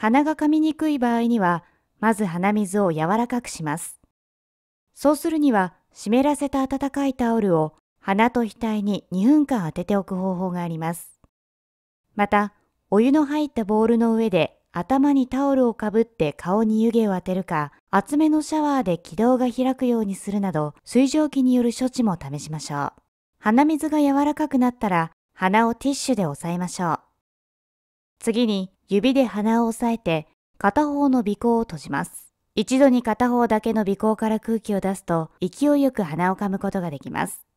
鼻が噛みにくい場合には、まず鼻水を柔らかくします。そうするには、湿らせた温かいタオルを鼻と額に2分間当てておく方法があります。また、お湯の入ったボウルの上で頭にタオルをかぶって顔に湯気を当てるか、厚めのシャワーで気道が開くようにするなど、水蒸気による処置も試しましょう。鼻水が柔らかくなったら、鼻をティッシュで押さえましょう。次に指で鼻を押さえて片方の鼻孔を閉じます。一度に片方だけの鼻孔から空気を出すと勢いよく鼻を噛むことができます。